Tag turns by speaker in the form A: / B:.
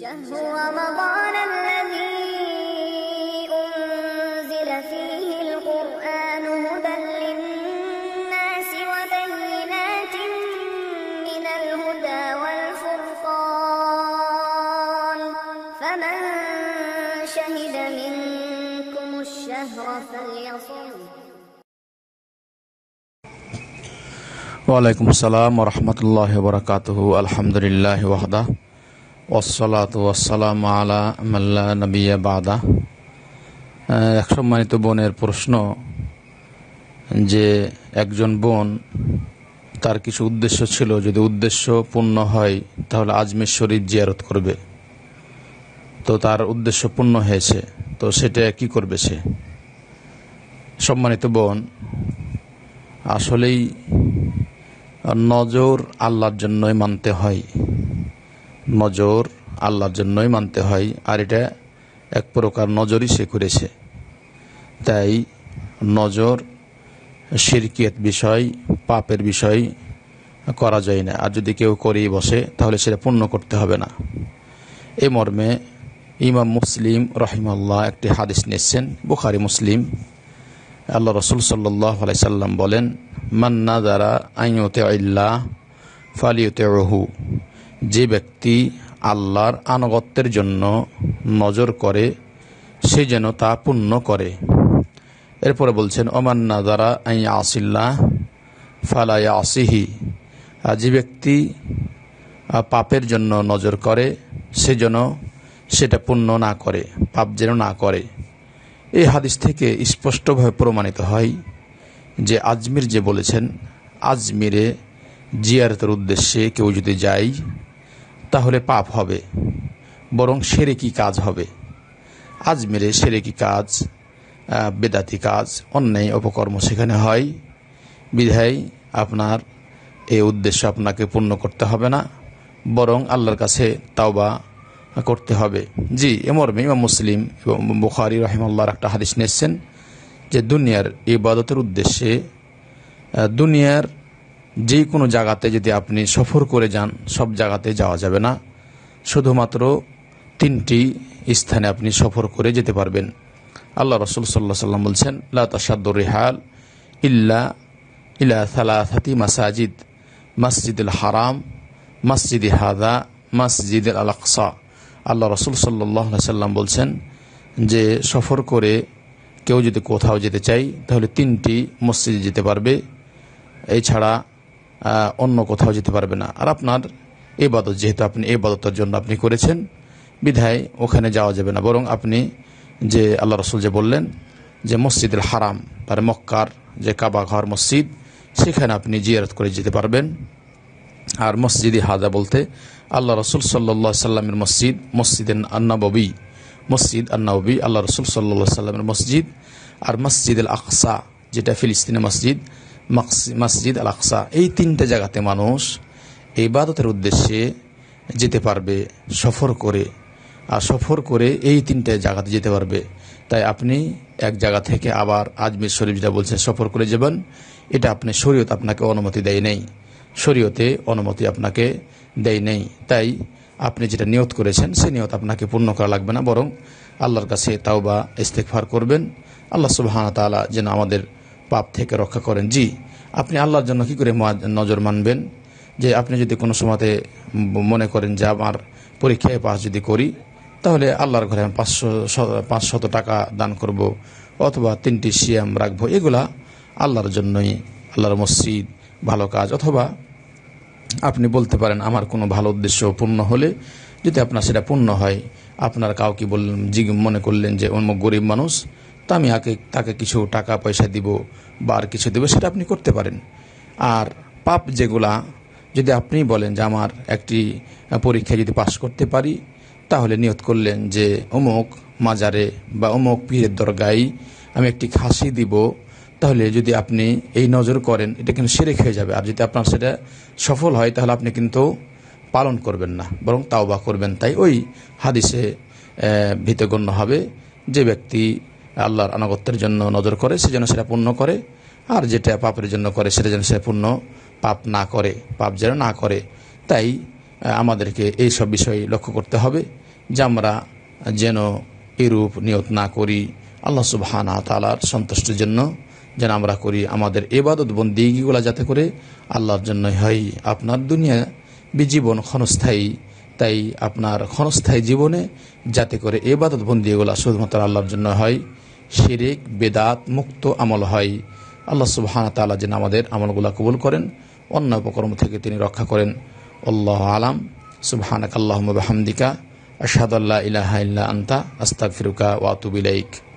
A: شهر رمضان الذي أنزل فيه القرآن هدى للناس وبينات من الهدى والفرقان فمن شهد منكم الشهر فليصم وعليكم السلام ورحمة الله وبركاته الحمد لله وحده ওসলাত আলা মাল্লা নবিয়া বাদা এক সম্মানিত বোনের প্রশ্ন যে একজন বোন তার কিছু উদ্দেশ্য ছিল যদি উদ্দেশ্য পূর্ণ হয় তাহলে আজমের শরীফ জিয়ারত করবে তো তার উদ্দেশ্য পূর্ণ হয়েছে তো সেটা কি করবে সে সম্মানিত বোন আসলেই নজর আল্লাহর জন্যই মানতে হয় নজর আল্লাহর জন্যই মানতে হয় আর এটা এক প্রকার নজরই সে করেছে তাই নজর শিরকিয়ত বিষয় পাপের বিষয় করা যায় না আর যদি কেউ করেই বসে তাহলে সেটা পূর্ণ করতে হবে না এ মর্মে ইমাম মুসলিম রহিমাল্লাহ একটি হাদিস নিয়েছেন বুখারি মুসলিম আল্লাহ রসুল সাল্লাই সাল্লাম বলেন মান্না দ্বারা আইনতে আল্লাহ ফালিউতে রহু যে ব্যক্তি আল্লাহর আনুগত্যের জন্য নজর করে সে যেন তা পূর্ণ করে এরপরে বলছেন অমান্না দ্বারা আই আসিল্লাহ ফালায়া আসিহি যে ব্যক্তি পাপের জন্য নজর করে সে যেন সেটা পূর্ণ না করে পাপ যেন না করে এই হাদিস থেকে স্পষ্টভাবে প্রমাণিত হয় যে আজমির যে বলেছেন আজমিরে জিয়ারতের উদ্দেশ্যে কেউ যদি যায় তাহলে পাপ হবে বরং সেরেকি কাজ হবে আজমেরে সেরেকি কাজ বেদাতি কাজ অন্যায় অপকর্ম সেখানে হয় বিধায় আপনার এই উদ্দেশ্য আপনাকে পূর্ণ করতে হবে না বরং আল্লাহর কাছে তাওবা করতে হবে জি এমর্মে ইমাম মুসলিম এবং বুখারি রহিমাল্লাহর একটা হাদিস নিয়েছেন যে দুনিয়ার ইবাদতের উদ্দেশ্যে দুনিয়ার যে কোনো জায়গাতে যদি আপনি সফর করে যান সব জায়গাতে যাওয়া যাবে না শুধুমাত্র তিনটি স্থানে আপনি সফর করে যেতে পারবেন আল্লাহ রসুল সাল্লাহ সাল্লাম বলছেন লাতাসাদ্দুর রিহাল ইল্লা ইলা সালাহাতি মাসাজিদ মসজিদুল হারাম মসজিদ হাদা মসজিদ আল আকসা আল্লাহ রসুল সাল্লাহ সাল্লাম বলছেন যে সফর করে কেউ যদি কোথাও যেতে চাই তাহলে তিনটি মসজিদে যেতে পারবে এছাড়া অন্য কোথাও যেতে পারবে না আর আপনার এবাদত যেহেতু আপনি এবাদতের জন্য আপনি করেছেন বিধায় ওখানে যাওয়া যাবে না বরং আপনি যে আল্লাহ রসুল যে বললেন যে মসজিদের হারাম তার মক্কার যে কাবা ঘর মসজিদ সেখানে আপনি জিয়ারত করে যেতে পারবেন আর মসজিদে হাজা বলতে আল্লাহ রসুল সাল্লা সাল্লামের মসজিদ মসজিদ আন্নাবী মসজিদ আন্নাবী আল্লাহ রসুল সাল্লা সাল্লামের মসজিদ আর মসজিদ আল আকসা যেটা ফিলিস্তিনি মসজিদ মসজিদ আল আকসা এই তিনটে জায়গাতে মানুষ ইবাদতের উদ্দেশ্যে যেতে পারবে সফর করে আর সফর করে এই তিনটে জায়গাতে যেতে পারবে তাই আপনি এক জায়গা থেকে আবার আজমির শরীফ যেটা বলছেন সফর করে যাবেন এটা আপনি শরীয়ত আপনাকে অনুমতি দেয় নেই শরীয়তে অনুমতি আপনাকে দেয় নেই তাই আপনি যেটা নিয়ত করেছেন সে নিয়ত আপনাকে পূর্ণ করা লাগবে না বরং আল্লাহর কাছে তাও বা ইস্তেকফার করবেন আল্লাহ সুবাহ তালা যেন আমাদের পাপ থেকে রক্ষা করেন জি আপনি আল্লাহর জন্য কি করে নজর মানবেন যে আপনি যদি কোনো সময়তে মনে করেন যে আমার পরীক্ষায় পাস যদি করি তাহলে আল্লাহর ঘরে আমি পাঁচশো পাঁচশত টাকা দান করব অথবা তিনটি সিয়াম রাখবো এগুলা আল্লাহর জন্যই আল্লাহর মসজিদ ভালো কাজ অথবা আপনি বলতে পারেন আমার কোনো ভালো উদ্দেশ্য পূর্ণ হলে যদি আপনার সেটা পূর্ণ হয় আপনার কাউকে বললেন জি মনে করলেন যে অন্য গরিব মানুষ তা আমি তাকে কিছু টাকা পয়সা দিব বা আর কিছু দেবো সেটা আপনি করতে পারেন আর পাপ যেগুলা যদি আপনি বলেন যে আমার একটি পরীক্ষায় যদি পাশ করতে পারি তাহলে নিয়ত করলেন যে অমুক মাজারে বা অমুক পীরের দরগায় আমি একটি খাসি দিব তাহলে যদি আপনি এই নজর করেন এটা কিন্তু সেরে খেয়ে যাবে আর যদি আপনার সেটা সফল হয় তাহলে আপনি কিন্তু পালন করবেন না বরং তাওবা করবেন তাই ওই হাদিসে ভীতগণ্য হবে যে ব্যক্তি আল্লাহর আনাগত্যের জন্য নজর করে সে যেন সেটা পূর্ণ করে আর যেটা পাপের জন্য করে সেটা যেন সেটা পূর্ণ পাপ না করে পাপ যেন না করে তাই আমাদেরকে এই সব বিষয়ে লক্ষ্য করতে হবে যে আমরা যেন এরূপ নিয়ত না করি আল্লাহ সুবহান তালার সন্তুষ্টির জন্য যেন আমরা করি আমাদের এবাদত বন্দিগুলা যাতে করে আল্লাহর জন্য হয় আপনার দুনিয়া বিজীবন ক্ষণস্থায়ী তাই আপনার ক্ষণস্থায়ী জীবনে যাতে করে এবাদত বন্দিগুলা শুধুমাত্র আল্লাহর জন্য হয় শিরিক বেদাত মুক্ত আমল হয় আল্লাহ সুবাহানা তালা যেন আমাদের আমলগুলা কবুল করেন অন্য উপকর্ম থেকে তিনি রক্ষা করেন আল্লাহ আলাম সুবহানাক আল্লাহমদিকা আশাদ আশহাদ আল্লাহ ইলাহা ইল্লা আন্তা আস্তাক ফিরুকা ওয়াতুবিলাইক